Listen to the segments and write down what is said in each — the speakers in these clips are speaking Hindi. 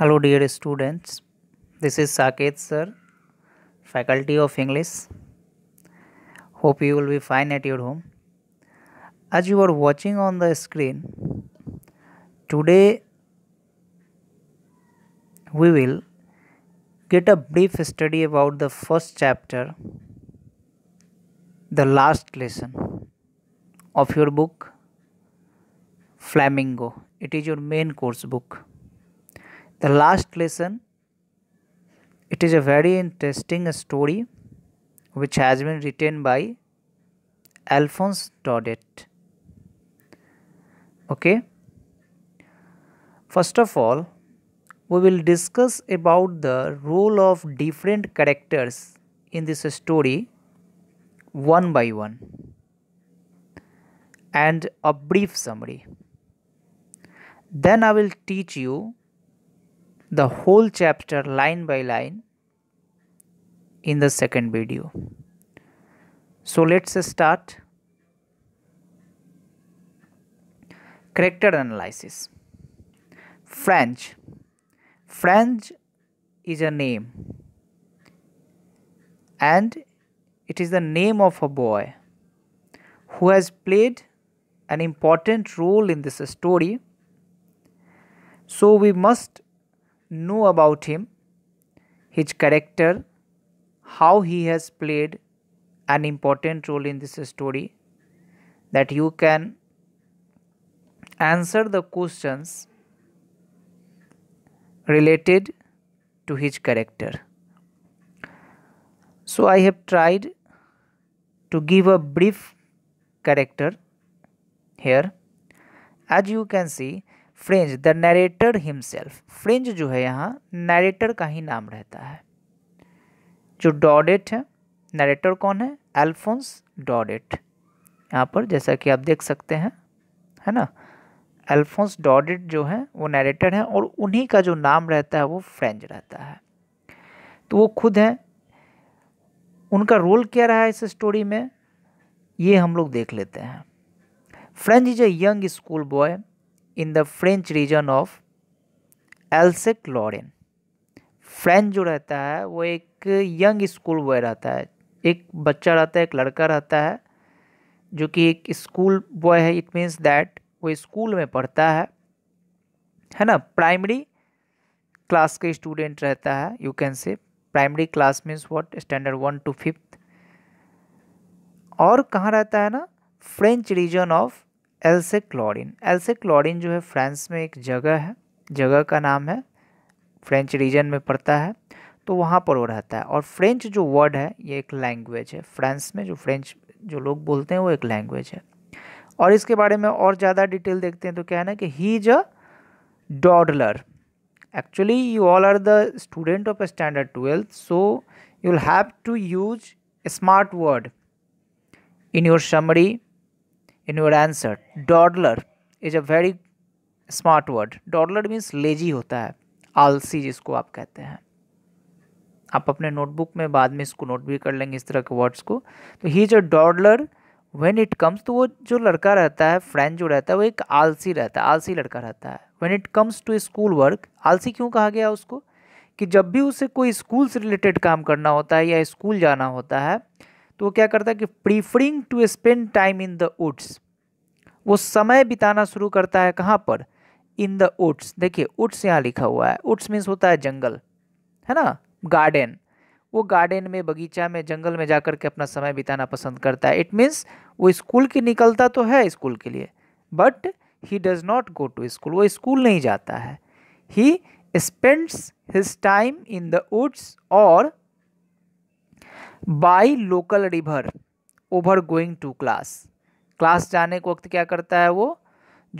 Hello dear students, this is Saket sir, faculty of English. Hope you will be fine at your home. As you are watching on the screen, today we will get a brief study about the first chapter, the last lesson of your book, Flamingo. It is your main course book the last lesson it is a very interesting story which has been written by Alphonse Daudet. Okay. First of all, we will discuss about the role of different characters in this story one by one and a brief summary. Then I will teach you the whole chapter line by line in the second video. So let's start character analysis. French. French is a name and it is the name of a boy who has played an important role in this story. So we must know about him, his character, how he has played an important role in this story, that you can answer the questions related to his character. So I have tried to give a brief character here. As you can see, Franz the narrator himself Franz जो है यहाँ नरेटर का ही नाम रहता है जो डॉडेट है नरेटर कौन है एल्फोंस डॉडेट यहाँ पर जैसा कि आप देख सकते हैं है ना एल्फोंस डॉडेट जो है वो नरेटर है और उन्हीं का जो नाम रहता है वो फ्रेंच रहता है तो वो खुद हैं उनका रोल क्या रहा है इस स्टोरी में ये हम लोग देख लेते हैं Franz is a young school boy in the French region of Alsace Lorraine Franz जो रहता है वो एक यंग स्कूल बॉय रहता है एक बच्चा रहता है एक लड़का रहता है जो कि एक स्कूल बॉय है इट मीन्स दैट वो स्कूल में पढ़ता है है ना प्राइमरी क्लास का स्टूडेंट रहता है you can say primary class means what standard one to fifth और कहाँ रहता है ना French region of Alsace Lorraine Alsace Lorraine जो है फ्रांस में एक जगह है जगह का नाम है फ्रेंच रीजन में पड़ता है तो वहाँ पर वो रहता है और फ्रेंच जो वर्ड है ये एक लैंग्वेज है फ्रांस में जो फ्रेंच जो लोग बोलते हैं वो एक लैंग्वेज है और इसके बारे में और ज़्यादा डिटेल देखते हैं तो क्या है ना कि he is a dawdler actually you all are the student of standard twelfth so you have to use smart word in your summary in your answer dawdler is a very smart word dawdler means lazy होता है आलसी जिसको आप कहते हैं आप अपने नोटबुक में बाद में इसको नोट भी कर लेंगे इस तरह के वर्ड्स को तो ही जो डॉडलर व्हेन इट कम्स तो वो जो लड़का रहता है फ्रेंड जो रहता है वो एक आलसी रहता है आलसी लड़का रहता है when it comes to school work आलसी क्यों कहा गया उसको कि जब भी उसे कोई स्कूल से रिलेटेड काम करना होता है या स्कूल जाना होता है तो वो क्या करता है कि preferring to spend time in the woods वो समय बिताना शुरू करता है कहाँ पर इन द वुड्स देखिए वुड्स यहाँ लिखा हुआ है वुड्स मीन्स होता है जंगल है ना गार्डन वो गार्डन में बगीचा में जंगल में जाकर के अपना समय बिताना पसंद करता है इट मीन्स वो स्कूल की निकलता तो है स्कूल के लिए but he does not go to school वो स्कूल नहीं जाता है he spends his time in the woods और by local river over going to class class जाने के वक्त क्या करता है वो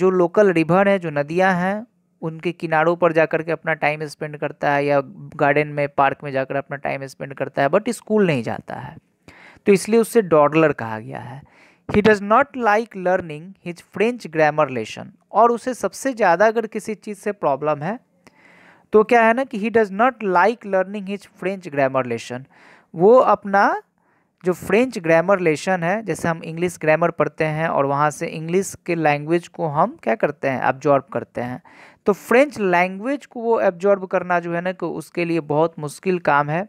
जो लोकल रिवर है जो नदियाँ हैं उनके किनारों पर जाकर के अपना टाइम स्पेंड करता है या गार्डन में पार्क में जाकर अपना टाइम स्पेंड करता है बट स्कूल नहीं जाता है तो इसलिए उससे डॉडलर कहा गया है he does not like learning his French grammar lesson और उसे सबसे ज़्यादा अगर किसी चीज़ से प्रॉब्लम है तो क्या है ना कि he does not like learning his French grammar lesson वो अपना जो फ्रेंच ग्रामर लेशन है जैसे हम इंग्लिश ग्रामर पढ़ते हैं और वहाँ से इंग्लिश के लैंग्वेज को हम क्या करते हैं एब्जॉर्ब करते हैं तो फ्रेंच लैंग्वेज को वो एब्जॉर्ब करना जो है ना कि उसके लिए बहुत मुश्किल काम है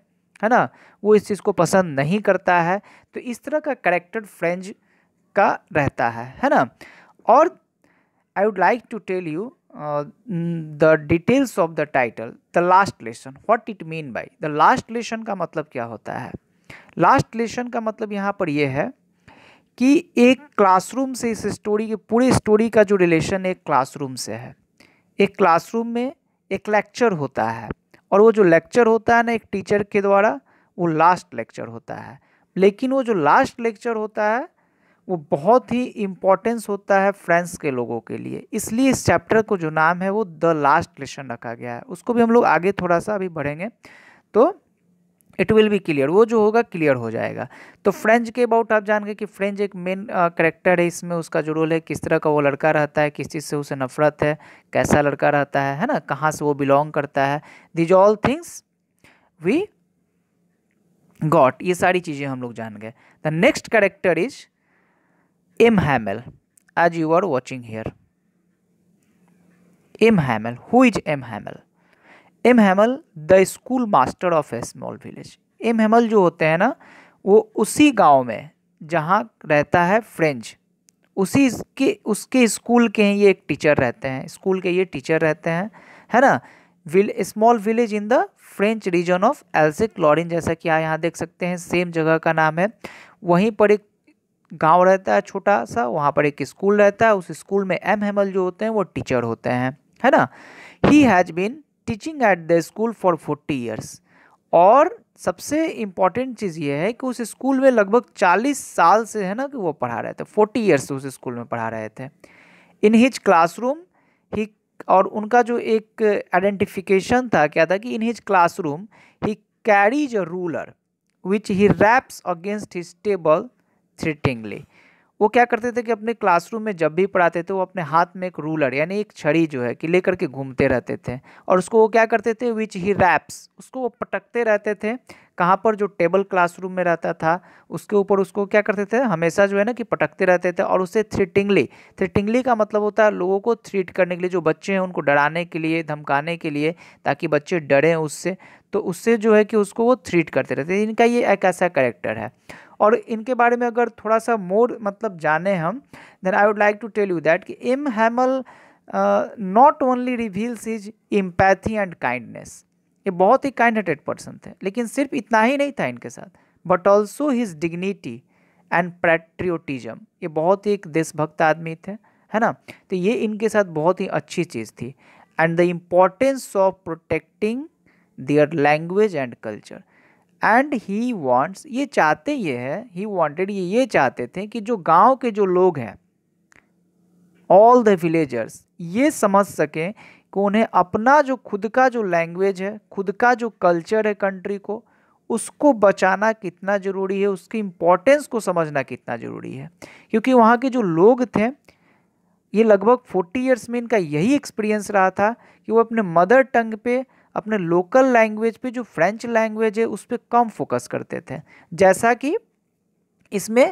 है ना वो इस चीज़ को पसंद नहीं करता है तो इस तरह का करेक्टर फ्रेंच का रहता है है ना और I would like to tell you the details of the title the last lesson what it mean by the last lesson का मतलब क्या होता है लास्ट लेसन का मतलब यहाँ पर यह है कि एक क्लासरूम से इस स्टोरी के पूरे स्टोरी का जो रिलेशन एक क्लासरूम से है एक क्लासरूम में एक लेक्चर होता है और वो जो लेक्चर होता है ना एक टीचर के द्वारा वो लास्ट लेक्चर होता है लेकिन वो जो लास्ट लेक्चर होता है वो बहुत ही इम्पोर्टेंस होता है फ्रेंड्स के लोगों के लिए इसलिए इस चैप्टर को जो नाम है वो द लास्ट लेसन रखा गया है उसको भी हम लोग आगे थोड़ा सा अभी बढ़ेंगे तो इट विल बी क्लियर वो जो होगा क्लियर हो जाएगा तो फ्रेंच के अबाउट आप जान गए कि फ्रेंच एक मेन करेक्टर है इसमें उसका जो रोल है किस तरह का वो लड़का रहता है किस चीज़ से उसे नफरत है कैसा लड़का रहता है है ना कहाँ से वो बिलोंग करता है these all things we got ये सारी चीज़ें हम लोग जान गए the next character is M Hamel as you are watching here. M Hamel. Who is M Hamel? M Hamel the school master of a small village. M Hamel जो होते हैं ना वो उसी गांव में जहाँ रहता है फ्रेंच उसी के उसके स्कूल के ये एक टीचर रहते हैं स्कूल के ये टीचर रहते हैं है ना will small village in the French region of Alsace Lorraine जैसा कि आप यहाँ देख सकते हैं सेम जगह का नाम है वहीं पर एक गांव रहता है छोटा सा वहाँ पर एक स्कूल रहता है उस स्कूल में एम हेमल जो होते हैं वो टीचर होते हैं है ना he has been teaching at the school for forty years और सबसे इम्पॉर्टेंट चीज़ ये है कि उस स्कूल में लगभग चालीस साल से है ना कि वो पढ़ा रहे थे फोर्टी ईयर्स से उस स्कूल में पढ़ा रहे थे इन हिज क्लासरूम ही और उनका जो एक आइडेंटिफिकेशन था क्या था कि in his classroom he carries a ruler which he raps against his table threateningly वो क्या करते थे कि अपने क्लासरूम में जब भी पढ़ाते थे वो अपने हाथ में एक रूलर यानी एक छड़ी जो है कि लेकर के घूमते रहते थे और उसको वो क्या करते थे विच ही रैप्स उसको वो पटकते रहते थे कहाँ पर जो टेबल क्लासरूम में रहता था उसके ऊपर उसको क्या करते थे हमेशा जो है ना कि पटकते रहते थे और उसे थ्रिटिंगली थ्रिटिंगली का मतलब होता है लोगों को थ्रीट करने के लिए जो बच्चे हैं उनको डराने के लिए धमकाने के लिए ताकि बच्चे डरें उससे तो उससे जो है कि उसको वो थ्रीट करते रहते इनका ये एक ऐसा करेक्टर है और इनके बारे में अगर थोड़ा सा मोर मतलब जाने हम then I would like to tell you that कि M Hamel not only reveals is empathy and kindness ये बहुत ही काइंड हार्टेड पर्सन थे लेकिन सिर्फ इतना ही नहीं था इनके साथ but also his dignity and patriotism ये बहुत ही एक देशभक्त आदमी थे है ना तो ये इनके साथ बहुत ही अच्छी चीज़ थी and the importance of protecting their language and culture and he wants ये चाहते ये है ही वॉन्टेड ये ये चाहते थे कि जो गांव के जो लोग हैं ऑल द विलेजर्स ये समझ सकें कि उन्हें अपना जो खुद का जो लैंग्वेज है खुद का जो कल्चर है कंट्री को उसको बचाना कितना ज़रूरी है उसकी इम्पोर्टेंस को समझना कितना ज़रूरी है क्योंकि वहाँ के जो लोग थे ये लगभग फोर्टी ईयर्स में इनका यही एक्सपीरियंस रहा था कि वो अपने मदर टंग पे अपने लोकल लैंग्वेज पे जो फ्रेंच लैंग्वेज है उस पर कम फोकस करते थे जैसा कि इसमें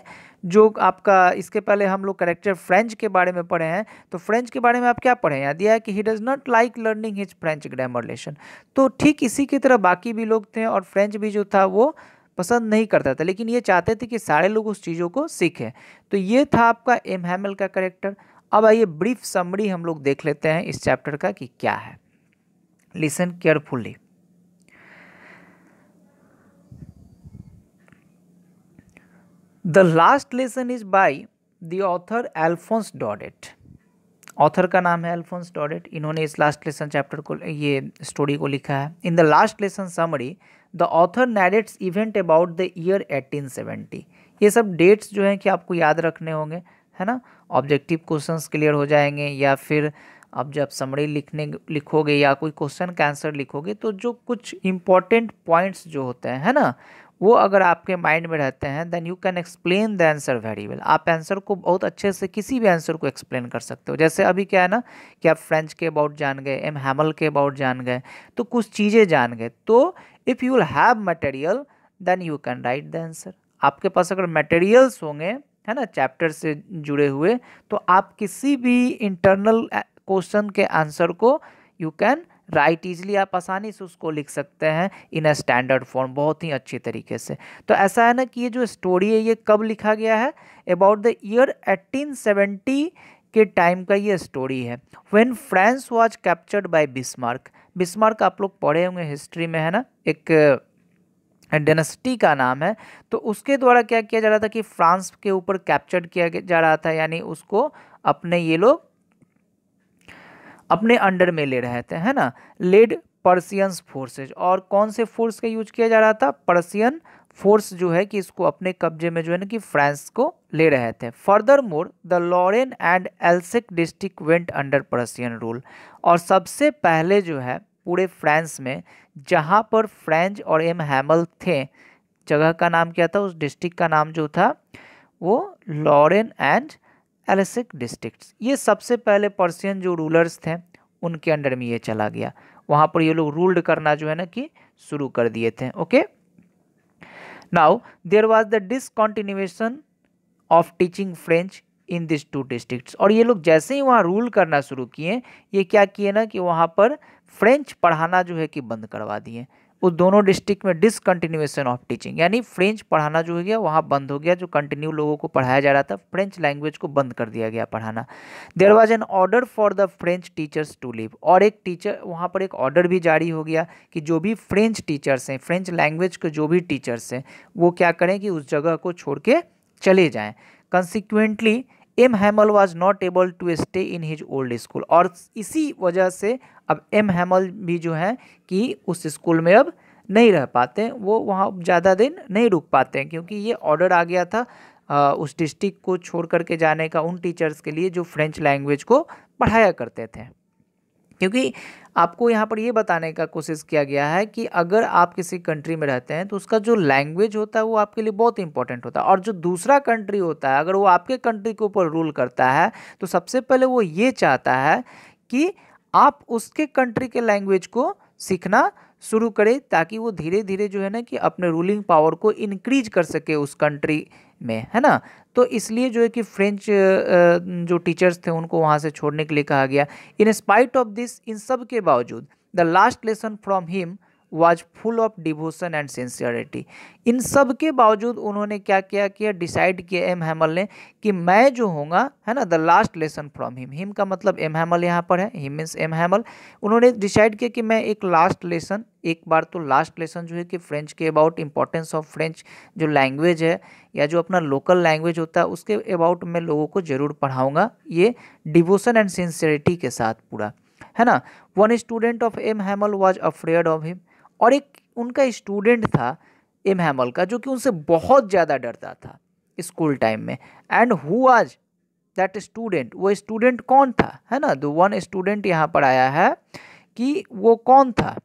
जो आपका इसके पहले हम लोग करेक्टर फ्रेंच के बारे में पढ़े हैं तो फ्रेंच के बारे में आप क्या पढ़े हैं दिया है कि he does not like learning his French grammar lesson तो ठीक इसी की तरह बाकी भी लोग थे और फ्रेंच भी जो था वो पसंद नहीं करता था लेकिन ये चाहते थे कि सारे लोग उस चीज़ों को सीखें तो ये था आपका एम हैमल का करेक्टर अब आइए ब्रीफ समरी हम लोग देख लेते हैं इस चैप्टर का कि क्या है listen carefully the last lesson is by the author Alphonse Daudet author का नाम है एल्फोंस डॉडेट इन्होंने इस लास्ट लेसन चैप्टर को ये स्टोरी को लिखा है in the last lesson summary the author narrates event about the year 1870 ये सब डेट्स जो हैं कि आपको याद रखने होंगे है ना ऑब्जेक्टिव क्वेश्चंस क्लियर हो जाएंगे या फिर अब जब समरी लिखने लिखोगे या कोई क्वेश्चन का आंसर लिखोगे तो जो कुछ इम्पॉर्टेंट पॉइंट्स जो होते हैं है ना वो अगर आपके माइंड में रहते हैं then you can explain the answer very well आप आंसर को बहुत अच्छे से किसी भी आंसर को एक्सप्लेन कर सकते हो जैसे अभी क्या है ना कि आप फ्रेंच के अबाउट जान गए एम हैमल के अबाउट जान गए तो कुछ चीज़ें जान गए तो if you have material then you can write the answer आपके पास अगर मटेरियल्स होंगे है ना चैप्टर से जुड़े हुए तो आप किसी भी इंटरनल क्वेश्चन के आंसर को यू कैन राइट इजली आप आसानी से उसको लिख सकते हैं इन अ स्टैंडर्ड फॉर्म बहुत ही अच्छी तरीके से तो ऐसा है ना कि ये जो स्टोरी है ये कब लिखा गया है अबाउट द ईयर 1870 के टाइम का ये स्टोरी है when France was captured by Bismarck Bismarck आप लोग पढ़े होंगे हिस्ट्री में है ना एक डेनेस्टी का नाम है तो उसके द्वारा क्या किया जा रहा था कि फ्रांस के ऊपर कैप्चर्ड किया जा रहा था यानी उसको अपने ये लोग अपने अंडर में ले रहे थे है ना लेड पर्सियंस फोर्सेज और कौन से फोर्स का यूज किया जा रहा था पर्सियन फोर्स जो है कि इसको अपने कब्जे में जो है ना कि फ्रांस को ले रहे थे furthermore the Lorraine and Alsace district went under Prussian rule और सबसे पहले जो है पूरे फ्रांस में जहाँ पर फ्रेंच और एम हैमल थे जगह का नाम क्या था उस डिस्ट्रिक्ट का नाम जो था वो लॉरेन एंड एलेसिक डिस्ट्रिक्ट्स ये सबसे पहले पर्सियन जो रूलर्स थे उनके अंडर में ये चला गया वहाँ पर ये लोग रूल्ड करना जो है ना कि शुरू कर दिए थे okay now there was the discontinuation of teaching French in this two district और ये लोग जैसे ही वहाँ रूल करना शुरू किए ये क्या किए ना कि वहाँ पर फ्रेंच पढ़ाना जो है कि बंद करवा दिए उस दोनों डिस्ट्रिक्ट में डिसकंटिन्यूएशन ऑफ टीचिंग यानी फ्रेंच पढ़ाना जो हो गया वहाँ बंद हो गया जो कंटिन्यू लोगों को पढ़ाया जा रहा था फ्रेंच लैंग्वेज को बंद कर दिया गया पढ़ाना there was an order for the French teachers to leave और एक टीचर वहाँ पर एक ऑर्डर भी जारी हो गया कि जो भी फ्रेंच टीचर्स हैं फ्रेंच लैंग्वेज के जो भी टीचर्स हैं वो क्या करें कि उस जगह को छोड़ के चले जाएँ consequently M Hamel was not able to stay in his old school और इसी वजह से अब एम हैमल भी जो है कि उस स्कूल में अब नहीं रह पाते हैं वो वहाँ ज़्यादा दिन नहीं रुक पाते हैं क्योंकि ये ऑर्डर आ गया था आ, उस डिस्ट्रिक्ट को छोड़ करके जाने का उन टीचर्स के लिए जो फ्रेंच लैंग्वेज को पढ़ाया करते थे क्योंकि आपको यहाँ पर ये बताने का कोशिश किया गया है कि अगर आप किसी कंट्री में रहते हैं तो उसका जो लैंग्वेज होता है वो आपके लिए बहुत इंपॉर्टेंट होता है और जो दूसरा कंट्री होता है अगर वो आपके कंट्री के ऊपर रूल करता है तो सबसे पहले वो ये चाहता है कि आप उसके कंट्री के लैंग्वेज को सीखना शुरू करें ताकि वो धीरे धीरे जो है ना कि अपने रूलिंग पावर को इनक्रीज कर सके उस कंट्री में है ना तो इसलिए जो है कि फ्रेंच जो टीचर्स थे उनको वहाँ से छोड़ने के लिए कहा गया इन स्पाइट ऑफ दिस इन सब के बावजूद the last lesson from him was full of devotion and sincerity इन सब के बावजूद उन्होंने क्या किया कि डिसाइड किया एम हैमल ने कि मैं जो होऊंगा है ना the last lesson from him him का मतलब एम हेमल यहाँ पर है हिम मीन्स एम हैमल उन्होंने डिसाइड किया कि मैं एक लास्ट लेसन एक बार तो लास्ट लेसन जो है कि फ्रेंच के अबाउट इंपॉर्टेंस ऑफ फ्रेंच जो लैंग्वेज है या जो अपना लोकल लैंग्वेज होता है उसके अबाउट मैं लोगों को ज़रूर पढ़ाऊँगा ये डिवोशन एंड सिंसियरिटी के साथ पूरा है ना one student of M Hamel was afraid of him और एक उनका स्टूडेंट था एम हैमल का जो कि उनसे बहुत ज़्यादा डरता था स्कूल टाइम में एंड हु आज दैट स्टूडेंट वो स्टूडेंट कौन था है ना दो वन स्टूडेंट यहाँ पर आया है कि वो कौन था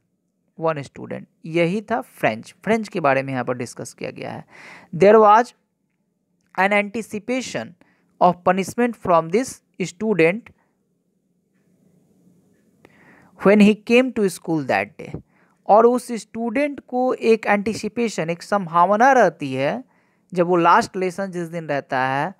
वन स्टूडेंट यही था फ्रेंच फ्रेंच के बारे में यहाँ पर डिस्कस किया गया है there was an anticipation of punishment from this student when he came to school that day और उस स्टूडेंट को एक एंटिसिपेशन एक संभावना रहती है जब वो लास्ट लेसन जिस दिन रहता है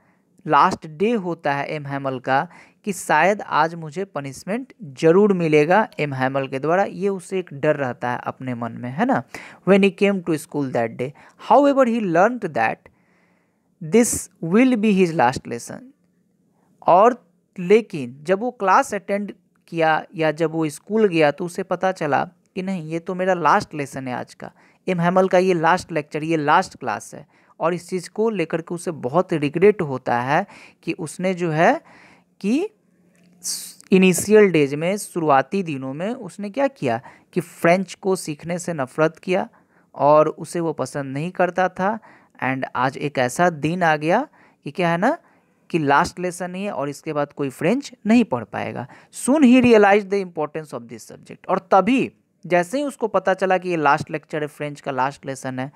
लास्ट डे होता है एम हैमल का कि शायद आज मुझे पनिशमेंट जरूर मिलेगा एम हैमल के द्वारा ये उसे एक डर रहता है अपने मन में है ना when he came to school that day however he learn that this will be his last lesson और लेकिन जब वो क्लास अटेंड किया या जब वो स्कूल गया तो उसे पता चला कि नहीं ये तो मेरा लास्ट लेसन है आज का एम हेमल का ये लास्ट लेक्चर ये लास्ट क्लास है और इस चीज़ को लेकर के उसे बहुत रिग्रेट होता है कि उसने जो है कि इनिशियल डेज में शुरुआती दिनों में उसने क्या किया कि फ्रेंच को सीखने से नफ़रत किया और उसे वो पसंद नहीं करता था एंड आज एक ऐसा दिन आ गया कि क्या है ना कि लास्ट लेसन ही है और इसके बाद कोई फ्रेंच नहीं पढ़ पाएगा soon he realise the importance of this subject और तभी जैसे ही उसको पता चला कि ये लास्ट लेक्चर है फ्रेंच का लास्ट लेसन है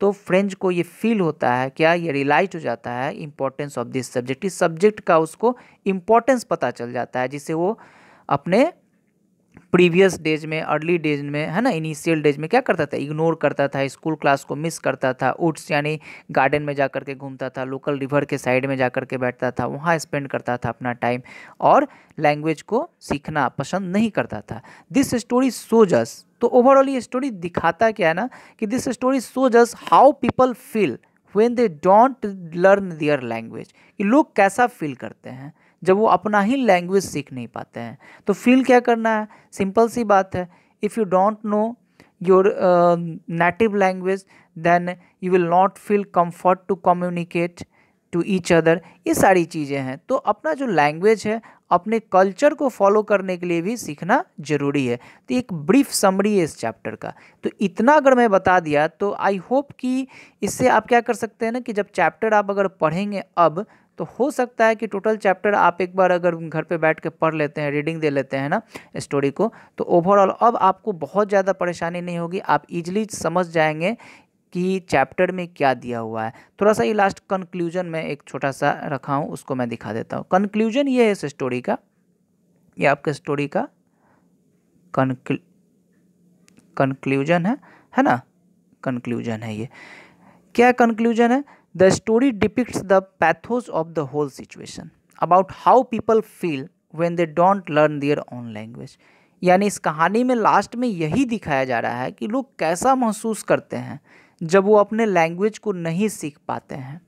तो फ्रेंच को ये फील होता है क्या ये रियलाइज हो जाता है इम्पोर्टेंस ऑफ दिस सब्जेक्ट इस सब्जेक्ट का उसको इम्पोर्टेंस पता चल जाता है जिसे वो अपने प्रीवियस डेज में अर्ली डेज में है ना इनिशियल डेज में क्या करता था इग्नोर करता था स्कूल क्लास को मिस करता था उड्स यानी गार्डन में जा कर के घूमता था लोकल रिवर के साइड में जा कर के बैठता था वहाँ स्पेंड करता था अपना टाइम और लैंग्वेज को सीखना पसंद नहीं करता था दिस स्टोरी सोजस तो ओवरऑल ये स्टोरी दिखाता क्या है ना कि this story shows how people feel when they don't learn their language कि लोग कैसा फील करते हैं जब वो अपना ही लैंग्वेज सीख नहीं पाते हैं तो फील क्या करना है सिंपल सी बात है if you don't know your native language then you will not feel comfort to communicate to each other ये सारी चीज़ें हैं तो अपना जो लैंग्वेज है अपने कल्चर को फॉलो करने के लिए भी सीखना जरूरी है तो एक ब्रीफ समरी है इस चैप्टर का तो इतना अगर मैं बता दिया तो आई होप कि इससे आप क्या कर सकते हैं ना कि जब चैप्टर आप अगर पढ़ेंगे अब तो हो सकता है कि टोटल चैप्टर आप एक बार अगर घर पे बैठ के पढ़ लेते हैं रीडिंग दे लेते हैं ना स्टोरी को तो ओवरऑल अब आपको बहुत ज़्यादा परेशानी नहीं होगी आप इजीली समझ जाएंगे कि चैप्टर में क्या दिया हुआ है थोड़ा सा ये लास्ट कंक्लूजन में एक छोटा सा रखा हूँ उसको मैं दिखा देता हूँ कंक्लूजन ये है इस स्टोरी का ये आपके स्टोरी का कंक्लू कंक्लूजन है है ना कंक्लूजन है ये क्या कंक्लूजन है the story depict the pathos of the whole situation about how people feel when they don't learn their own language यानी इस कहानी में लास्ट में यही दिखाया जा रहा है कि लोग कैसा महसूस करते हैं जब वो अपने लैंग्वेज को नहीं सीख पाते हैं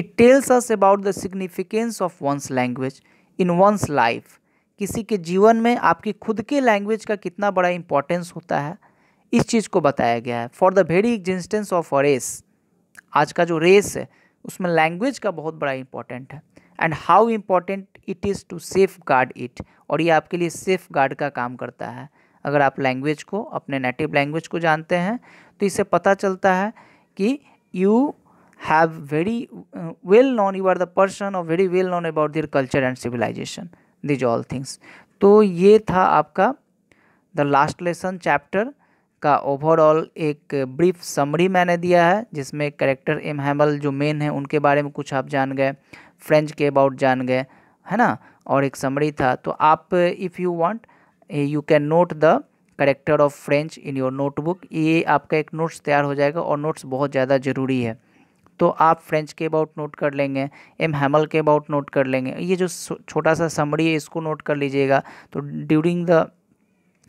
it tells us about the significance of one's language in one's life किसी के जीवन में आपकी खुद के लैंग्वेज का कितना बड़ा इंपॉर्टेंस होता है इस चीज़ को बताया गया है for the very existence of ours आज का जो रेस है उसमें लैंग्वेज का बहुत बड़ा इंपॉर्टेंट है and how important it is to safeguard it और ये आपके लिए सेफ गार्ड का काम करता है अगर आप लैंग्वेज को अपने नेटिव लैंग्वेज को जानते हैं तो इससे पता चलता है कि you have very well known you are the person और very well known about their culture and civilisation these all things तो ये था आपका द लास्ट लेसन चैप्टर का ओवरऑल एक ब्रीफ समरी मैंने दिया है जिसमें करेक्टर एम हैमल जो मेन है उनके बारे में कुछ आप जान गए फ्रेंच के अबाउट जान गए है ना और एक समरी था तो आप if you want you can note the character of French in your notebook ये आपका एक नोट्स तैयार हो जाएगा और नोट्स बहुत ज़्यादा ज़रूरी है तो आप फ्रेंच के अबाउट नोट कर लेंगे एम हैमल के अबाउट नोट कर लेंगे ये जो छोटा सा समरी है इसको नोट कर लीजिएगा तो during the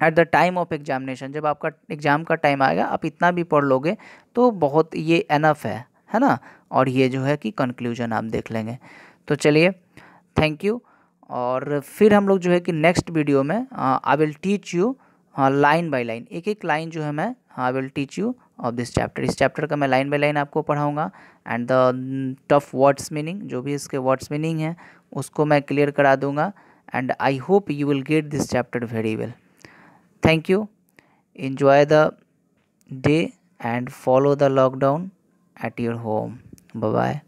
at the time of examination जब आपका एग्ज़ाम का टाइम आएगा आप इतना भी पढ़ लोगे तो बहुत ये एनफ है है ना और ये जो है कि कंक्लूजन आप देख लेंगे तो चलिए थैंक यू और फिर हम लोग जो है कि नेक्स्ट वीडियो में I will teach you line by line एक एक लाइन जो है मैं I will teach you of this chapter इस चैप्टर का मैं लाइन बाय लाइन आपको पढ़ाऊँगा and the tough words meaning जो भी इसके वर्ड्स मीनिंग है उसको मैं क्लियर करा दूँगा and I hope you will get this chapter very well Thank you. Enjoy the day and follow the lockdown at your home. Bye bye.